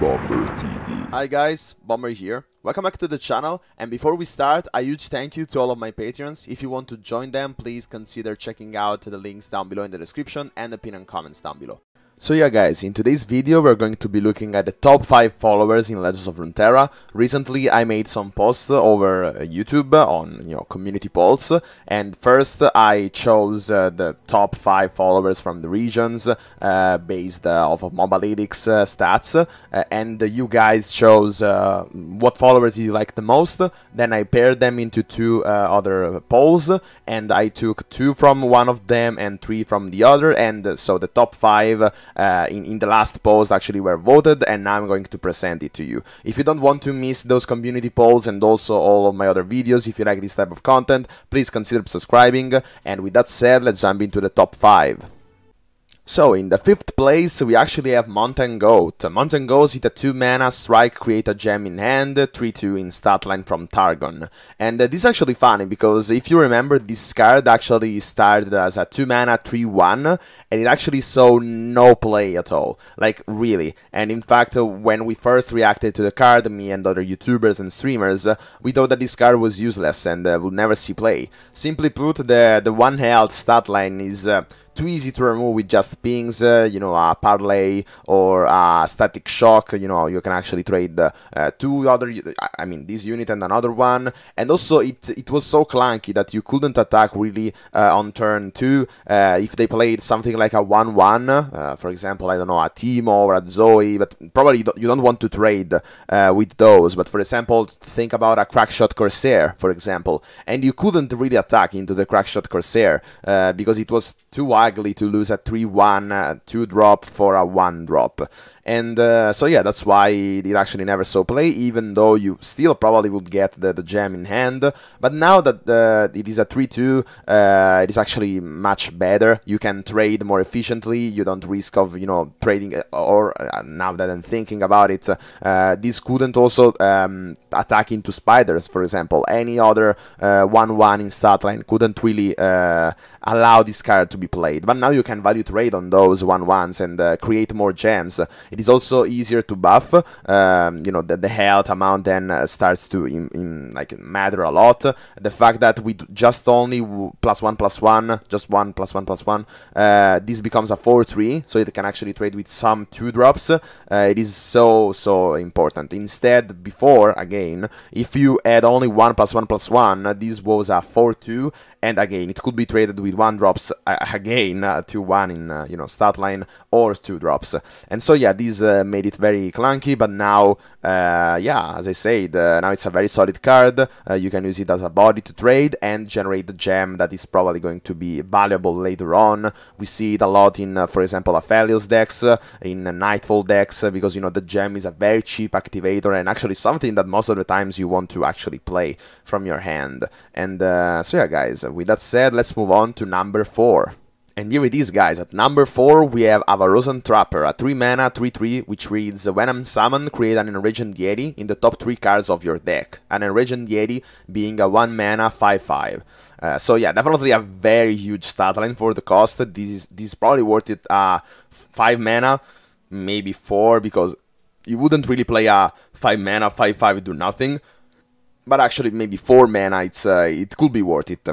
Bomber TV. Hi guys, Bomber here. Welcome back to the channel and before we start, a huge thank you to all of my patrons. If you want to join them, please consider checking out the links down below in the description and the pin and comments down below. So yeah guys, in today's video we're going to be looking at the top 5 followers in Legends of Runeterra. Recently I made some posts over uh, YouTube on, you know, community polls, and first I chose uh, the top 5 followers from the regions uh, based uh, off of Mobalytics uh, stats, uh, and you guys chose what followers you like the most, then I paired them into two other polls, and I took two from one of them and three from the other, and so the top 5 uh, in, in the last polls actually were voted, and now I'm going to present it to you. If you don't want to miss those community polls and also all of my other videos, if you like this type of content, please consider subscribing. And with that said, let's jump into the top 5. So in the fifth place we actually have Mountain Goat. Mountain Goat hit a 2 mana strike, create a gem in hand, 3-2 in statline from Targon. And uh, this is actually funny because if you remember this card actually started as a 2 mana 3-1 and it actually saw no play at all. Like really. And in fact uh, when we first reacted to the card, me and other YouTubers and streamers, uh, we thought that this card was useless and uh, would never see play. Simply put, the, the one health statline is uh, too easy to remove with just pings, uh, you know, a parlay or a static shock. You know, you can actually trade uh, two other, I mean, this unit and another one. And also, it it was so clunky that you couldn't attack really uh, on turn two uh, if they played something like a one-one, uh, for example. I don't know a Timo or a Zoe, but probably you don't want to trade with those. But for example, think about a Crackshot Corsair, for example, and you couldn't really attack into the Crackshot Corsair because it was too wide ugly to lose a 3-1 uh, 2 drop for a 1 drop. And uh, so yeah, that's why it actually never saw play, even though you still probably would get the, the gem in hand. But now that uh, it is a 3-2, uh, it is actually much better. You can trade more efficiently, you don't risk of, you know, trading, uh, or uh, now that I'm thinking about it, uh, this couldn't also um, attack into spiders, for example. Any other 1-1 in statline couldn't really allow this card to be played. But now you can value trade on those 1-1s and create more gems. It is also easier to buff. Um, you know, the, the health amount then uh, starts to in, in, like matter a lot. The fact that we just only plus one plus one, just one plus one plus one, uh, this becomes a four three, so it can actually trade with some two drops. Uh, it is so so important. Instead, before again, if you add only one plus one plus one, this was a four two, and again, it could be traded with one drops uh, again uh, to one in uh, you know start line or two drops. And so yeah, this made it very clunky. But now, yeah, as I said, now it's a very solid card. you can use it as a body to trade and generate the gem that is probably going to be valuable later on. We see it a lot in, for example, Aphelios decks, in Nightfall decks, because you know the gem is a very cheap activator and actually something that most of the times you want to actually play from your hand. And uh, so yeah, guys, with that said, let's move on to number 4. And here it is, guys. At number 4, we have Avarozan Trapper, a 3 mana 3 3, which reads When I'm summoned, create an Enraged Deity in the top 3 cards of your deck. An Enraged Deity being a 1 mana 5 5. Uh, so, yeah, definitely a very huge stat line for the cost. This is, this is probably worth it uh, 5 mana, maybe 4, because you wouldn't really play a 5 mana 5 5 do nothing. But actually, maybe 4 mana, it's uh, it could be worth it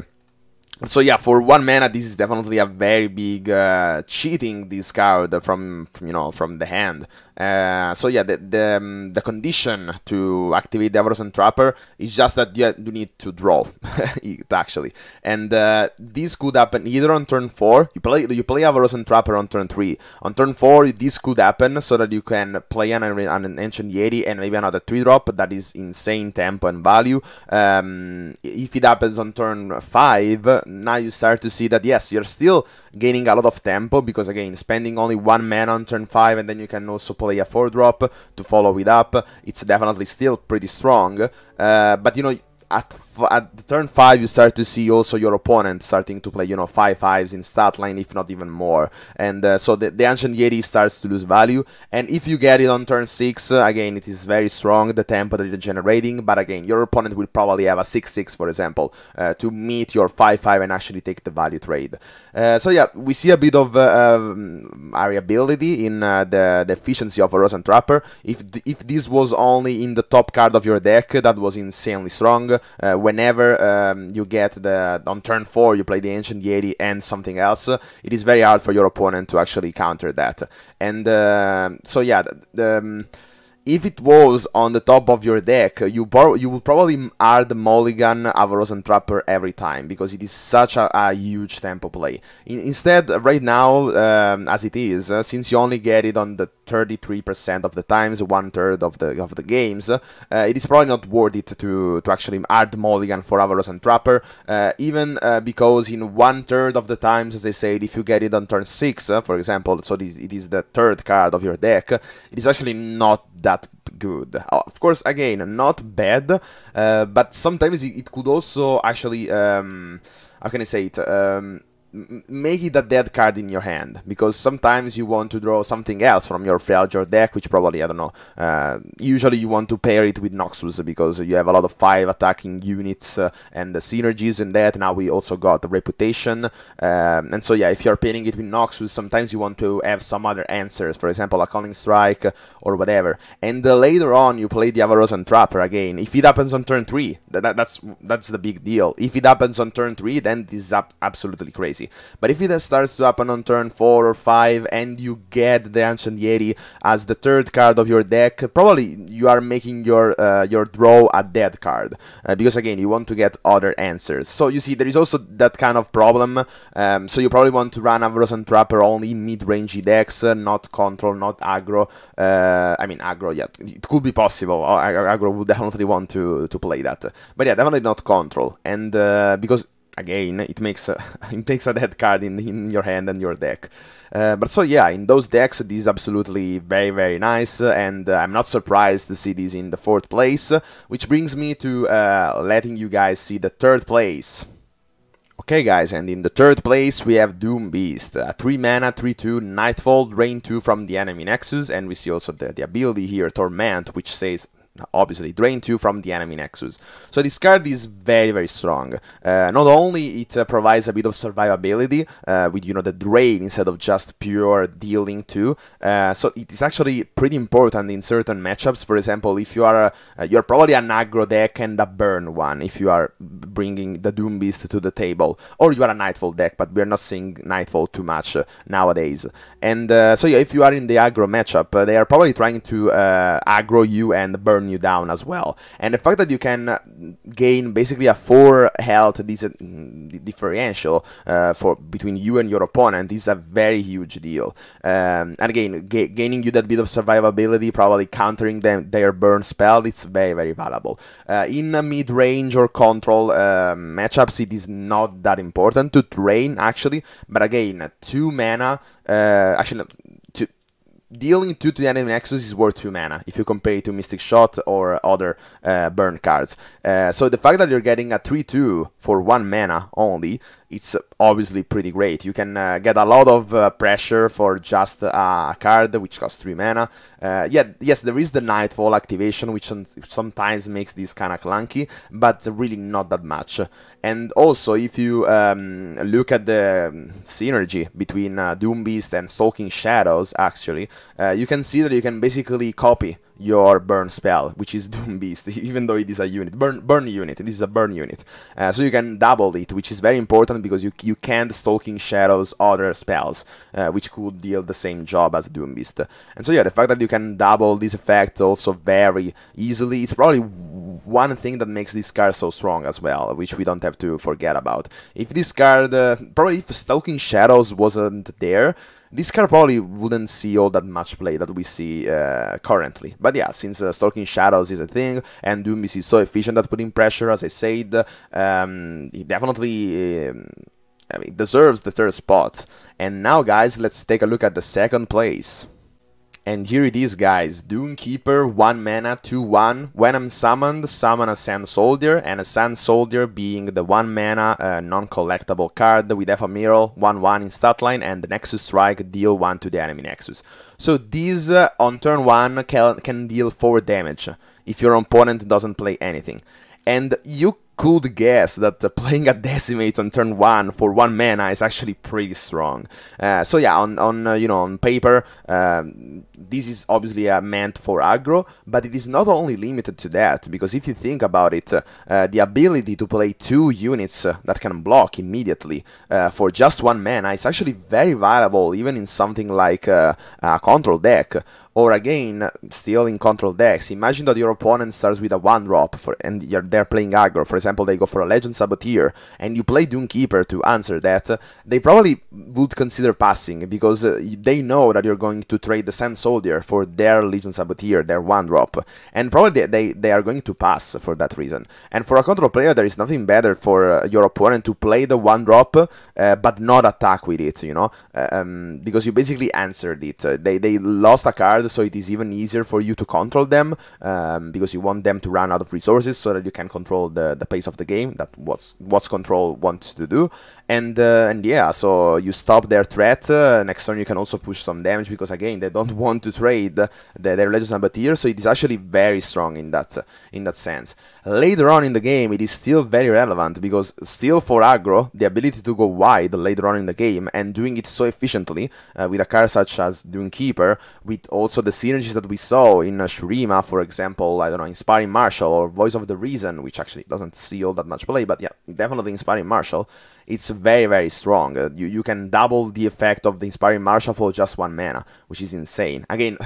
so yeah, for one mana, uh, this is definitely a very big uh, cheating discard from you know from the hand. Uh, so yeah, the the, um, the, condition to activate the Avros Trapper is just that you, you need to draw, actually. And uh, this could happen either on turn four. You play you play Avros Trapper on turn three. On turn four, this could happen so that you can play an, an Ancient Yeti and maybe another three drop that is insane tempo and value. Um, if it happens on turn five, now you start to see that yes, you're still gaining a lot of tempo because again, spending only one man on turn five, and then you can also play play a 4-drop to follow it up. It's definitely still pretty strong, uh, but you know, at at the turn five you start to see also your opponent starting to play you know five fives in stat line if not even more and uh, so the, the ancient yeti starts to lose value and if you get it on turn six uh, again it is very strong the tempo that you're generating but again your opponent will probably have a six six for example uh, to meet your five five and actually take the value trade uh, so yeah we see a bit of uh, um, variability in the, the efficiency of a Rosen Trapper if th if this was only in the top card of your deck that was insanely strong whenever um, you get the on turn four you play the ancient yeti and something else, it is very hard for your opponent to actually counter that. And uh, so yeah, the, um, if it was on the top of your deck, you you would probably add Mulligan, Avaros, and Trapper every time because it is such a, a huge tempo play. In, instead, right now, um, as it is, uh, since you only get it on the 33% of the times, one third of the of the games. Uh, it is probably not worth it to to actually add Mulligan for Avalos and Trapper, uh, even uh, because in one third of the times, as I said, if you get it on turn six, uh, for example, so this it is the third card of your deck, it is actually not that good. Uh, of course, again, not bad, uh, but sometimes it, it, could also actually um, how can I say it? Um, make it a dead card in your hand because sometimes you want to draw something else from your or deck, which probably I don't know. Uh, usually you want to pair it with Noxus because you have a lot of five attacking units uh, and the synergies in that. Now we also got the reputation, um, and so yeah, if you're pairing it with Noxus, sometimes you want to have some other answers, for example, a Calling Strike or whatever. And uh, later on, you play the Avarosian Trapper again. If it happens on turn three, that, that, that's that's the big deal. If it happens on turn three, then this is absolutely crazy. But if it starts to happen on turn 4 or 5 and you get the Ancient Yeti as the third card of your deck, probably you are making your uh, your draw a dead card. Uh, because again, you want to get other answers. So you see, there is also that kind of problem. Um, so you probably want to run Avros and Trapper only mid range decks, uh, not control, not aggro. Uh, I mean, aggro, yeah, it could be possible. Uh, aggro would definitely want to, to play that. But yeah, definitely not control. And uh, because again, it makes a, it takes a dead card in, in your hand and your deck. Uh, but so yeah, in those decks, this is absolutely very very nice, and uh, I'm not surprised to see this in the fourth place, which brings me to uh, letting you guys see the third place. Okay guys, and in the third place we have Doom Beast, uh, 3 mana 3-2 Nightfall, Drain 2 from the enemy Nexus, and we see also the, the ability here, Torment, which says obviously drain 2 from the enemy Nexus. So this card is very very strong. Uh, not only it uh, provides a bit of survivability uh, with you know the drain instead of just pure dealing 2, uh, so it is actually pretty important in certain matchups. For example, if you are uh, you're probably an aggro deck and a burn one if you are bringing the Doom Beast to the table, or you are a Nightfall deck, but we're not seeing Nightfall too much uh, nowadays. And so yeah, if you are in the aggro matchup, they are probably trying to aggro you and burn burn you down as well. And the fact that you can uh, gain basically a four health mm, differential uh, for between you and your opponent is a very huge deal. Um, and again, gaining you that bit of survivability, probably countering them their burn spell, it's very very valuable. Uh, in mid range or control uh, matchups, it is not that important to train actually. But again, two mana, uh, actually dealing 2 to the enemy Nexus is worth 2 mana if you compare it to Mystic Shot or other uh, burn cards. Uh, so the fact that you're getting a 3 2 for 1 mana only, it's obviously pretty great. You can uh, get a lot of uh, pressure for just a card which costs 3 mana. Uh, yeah, yes, there is the Nightfall activation which sometimes makes this kind of clunky, but really not that much. And also, if you um, look at the um, synergy between uh, Doom Beast and Stalking Shadows, actually, uh, you can see that you can basically copy your burn spell, which is Doom Beast, even though it is a unit. Burn, burn unit, this is a burn unit. Uh, so you can double it, which is very important because you, you can't Stalking Shadows other spells, uh, which could deal the same job as Doom Beast. And so yeah, the fact that you can double this effect also very easily, it's probably one thing that makes this card so strong as well, which we don't have to forget about. If this card, uh, probably if Stalking Shadows wasn't there, this car probably wouldn't see all that much play that we see uh, currently. But yeah, since uh, Stalking Shadows is a thing, and Doombis is so efficient at putting pressure, as I said, um, he definitely um, I mean, deserves the third spot. And now, guys, let's take a look at the second place. And here it is, guys. Doom Keeper, 1 mana, 2-1. When I'm summoned, summon a Sand Soldier, and a Sand Soldier being the 1 mana uh, non-collectible card with Ephemeral, 1-1 in stat line, and the Nexus Strike, deal 1 to the enemy Nexus. So these, uh, on turn 1, can, can deal 4 damage if your opponent doesn't play anything. And you could guess that playing a decimate on turn one for one mana is actually pretty strong. Uh, so yeah, on on uh, you know on paper, um, this is obviously uh, meant for aggro, but it is not only limited to that because if you think about it, uh, the ability to play two units uh, that can block immediately for just one mana is actually very viable even in something like a control deck or again, still in control decks, imagine that your opponent starts with a 1-drop and you're, they're playing aggro. For example, they go for a Legend Saboteur and you play doom Keeper to answer that. They probably would consider passing because uh, they know that you're going to trade the Sand Soldier for their Legion Saboteur, their 1-drop. And probably they, they are going to pass for that reason. And for a control player, there is nothing better for uh, your opponent to play the 1-drop uh, but not attack with it, you know? Uh, um, because you basically answered it. they, they lost a card so it is even easier for you to control them um, because you want them to run out of resources so that you can control the, the pace of the game. That what's what's control wants to do, and uh, and yeah, so you stop their threat. Uh, next turn you can also push some damage because again they don't want to trade the, their number tier so it is actually very strong in that in that sense. Later on in the game, it is still very relevant because still for aggro, the ability to go wide later on in the game and doing it so efficiently uh, with a card such as Dune Keeper, with also the synergies that we saw in uh, Shurima, for example, I don't know, Inspiring Marshall or Voice of the Reason, which actually doesn't see all that much play, but yeah, definitely Inspiring Marshall. It's very, very strong. Uh, you, you can double the effect of the Inspiring Martial for just one mana, which is insane. Again,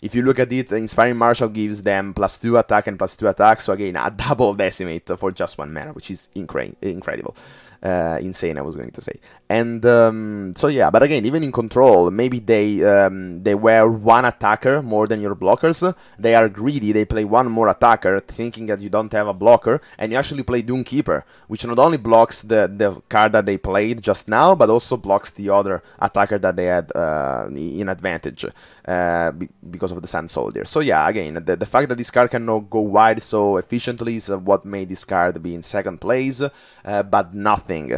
if you look at it, Inspiring Martial gives them plus 2 attack and plus 2 attack, so again, a double decimate for just one mana, which is incre incredible uh, insane. I was going to say, and um, so yeah. But again, even in control, maybe they um, they were one attacker more than your blockers. They are greedy. They play one more attacker, thinking that you don't have a blocker, and you actually play Doom Keeper, which not only blocks the the card that they played just now, but also blocks the other attacker that they had uh, in advantage uh, because of the Sand Soldier. So yeah, again, the, the fact that this card cannot go wide so efficiently is uh, what made this card be in second place, uh, but nothing thing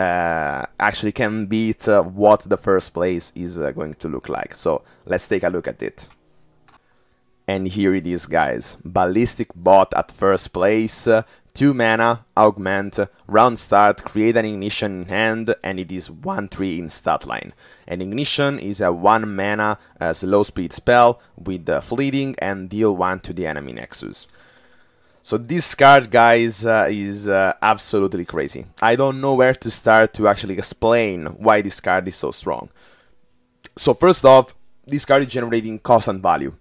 uh, actually can beat uh, what the first place is uh, going to look like. So let's take a look at it. And here it is, guys. Ballistic Bot at first place, uh, 2 mana, augment, round start, create an ignition in hand, and it is 1-3 in stat line. An ignition is a 1 mana uh, slow speed spell with fleeting and deal 1 to the enemy nexus. So this card, guys, uh, is uh, absolutely crazy. I don't know where to start to actually explain why this card is so strong. So first off, this card is generating cost and value.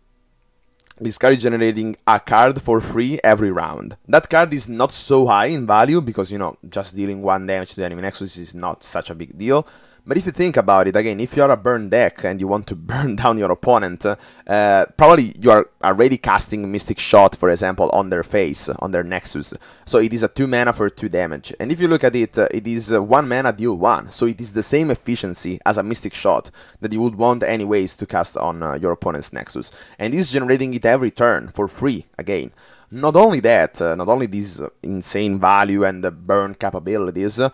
This card is generating a card for free every round. That card is not so high in value because, you know, just dealing one damage to the enemy Nexus is not such a big deal. But if you think about it, again, if you're a burn deck and you want to burn down your opponent, uh, probably you are already casting Mystic Shot, for example, on their face, on their Nexus. So it is a 2 mana for 2 damage. And if you look at it, uh, it is uh, 1 mana deal 1, so it is the same efficiency as a Mystic Shot that you would want anyways to cast on uh, your opponent's Nexus. And this is generating it every turn for free, again. Not only that, uh, not only this uh, insane value and the burn capabilities, uh,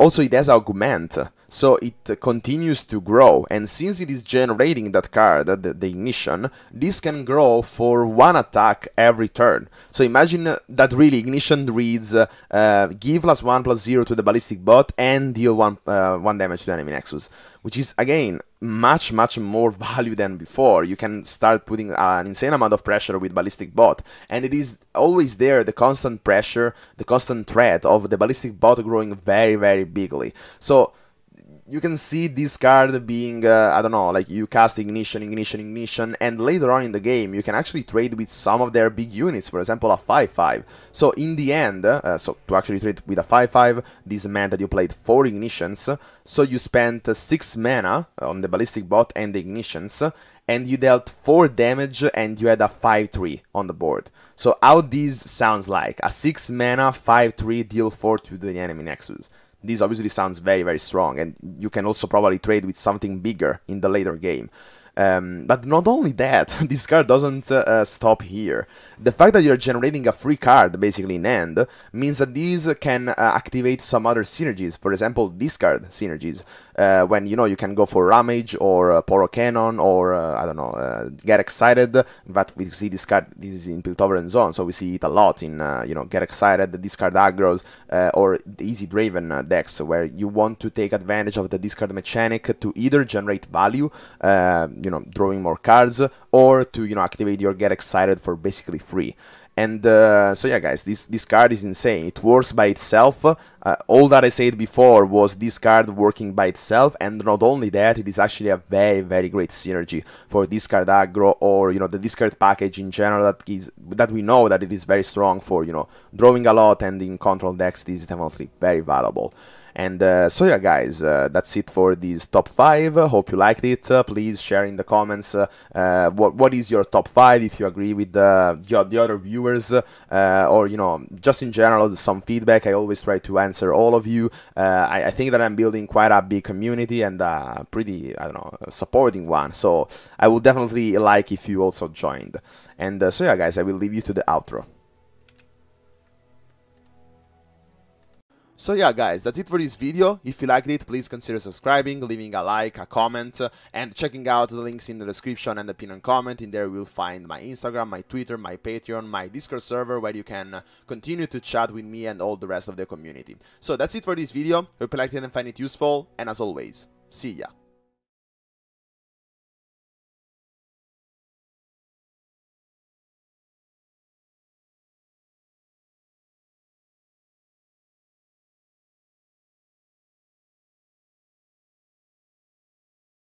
also it has augment. So it continues to grow, and since it is generating that card, the, the ignition, this can grow for one attack every turn. So imagine uh, that really ignition reads uh, uh, give plus one plus zero to the ballistic bot and deal one uh, one damage to the enemy nexus, which is again much much more value than before you can start putting an insane amount of pressure with ballistic bot and it is always there the constant pressure the constant threat of the ballistic bot growing very very bigly so you can see this card being, uh, I don't know, like you cast Ignition, Ignition, Ignition, and later on in the game you can actually trade with some of their big units, for example a 5-5. So in the end, uh, so to actually trade with a 5-5, this meant that you played 4 Ignitions, so you spent 6 mana on the Ballistic Bot and the Ignitions, and you dealt 4 damage and you had a 5-3 on the board. So how this sounds like, a 6 mana 5-3 deal 4 to the enemy Nexus this obviously sounds very, very strong, and you can also probably trade with something bigger in the later game. Um, but not only that, this card doesn't uh, uh, stop here. The fact that you're generating a free card, basically in hand, means that these can uh, activate some other synergies. For example, discard synergies, uh, when you know you can go for Ramage or uh, Poro Cannon or uh, I don't know, uh, Get Excited. But we see this card. This is in Piltover and Zone, so we see it a lot in you know Get Excited, discard aggros, or Easy Draven decks, where you want to take advantage of the discard mechanic to either generate value um, you know drawing more cards or to you know activate your get excited for basically free and uh, so yeah guys this this card is insane it works by itself uh, all that i said before was this card working by itself and not only that it is actually a very very great synergy for this card aggro or you know the discard package in general that is that we know that it is very strong for you know drawing a lot and in control decks this is definitely very valuable and uh, so yeah, guys, uh, that's it for these top five. Uh, hope you liked it. Uh, please share in the comments uh, uh, what what is your top five if you agree with the the, other viewers or you know just in general some feedback. I always try to answer all of you. I, I, think that I'm building quite a big community and a pretty I don't know supporting one. So I will definitely like if you also joined. And so yeah, guys, I will leave you to the outro. So yeah guys, that's it for this video. If you liked it, please consider subscribing, leaving a like, a comment, and checking out the links in the description and the pin and comment. In there you will find my Instagram, my Twitter, my Patreon, my Discord server where you can continue to chat with me and all the rest of the community. So that's it for this video. Hope you liked it and find it useful, and as always, see ya.